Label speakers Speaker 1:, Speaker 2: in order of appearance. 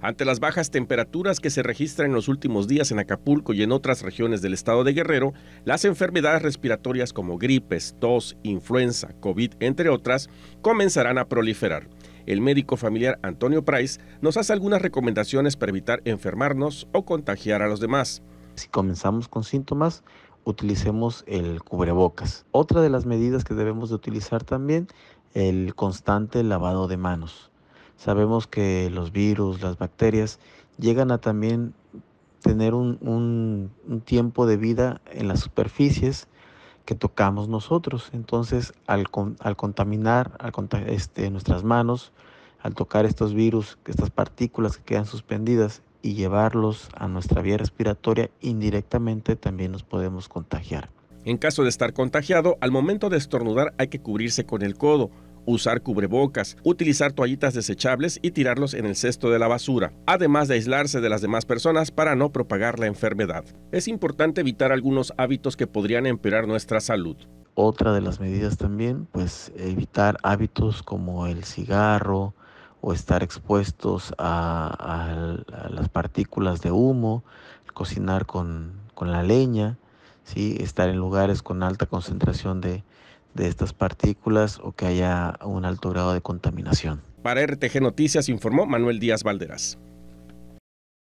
Speaker 1: Ante las bajas temperaturas que se registran en los últimos días en Acapulco y en otras regiones del estado de Guerrero, las enfermedades respiratorias como gripes, tos, influenza, COVID, entre otras, comenzarán a proliferar. El médico familiar Antonio Price nos hace algunas recomendaciones para evitar enfermarnos o contagiar a los demás. Si comenzamos con
Speaker 2: síntomas, utilicemos el cubrebocas. Otra de las medidas que debemos de utilizar también, el constante lavado de manos. Sabemos que los virus, las bacterias, llegan a también tener un, tiempo de vida en las superficies que tocamos nosotros. Entonces, al, al contaminar al, este, nuestras manos, al tocar estos virus, estas partículas que quedan suspendidas y llevarlos a nuestra vía respiratoria, indirectamente también nos podemos contagiar.
Speaker 1: En caso de estar contagiado, al momento de estornudar hay que cubrirse con el codo usar cubrebocas, utilizar toallitas desechables y tirarlos en el cesto de la basura, además de aislarse de las demás personas para no propagar la enfermedad. Es importante evitar algunos hábitos que podrían empeorar nuestra salud.
Speaker 2: Otra de las medidas también, pues evitar hábitos como el cigarro o estar expuestos a, las partículas de humo, cocinar con, la leña, ¿sí? estar en lugares con alta concentración de, de estas partículas o que haya un alto grado de contaminación. Para
Speaker 1: RTG Noticias informó Manuel Díaz Valderas.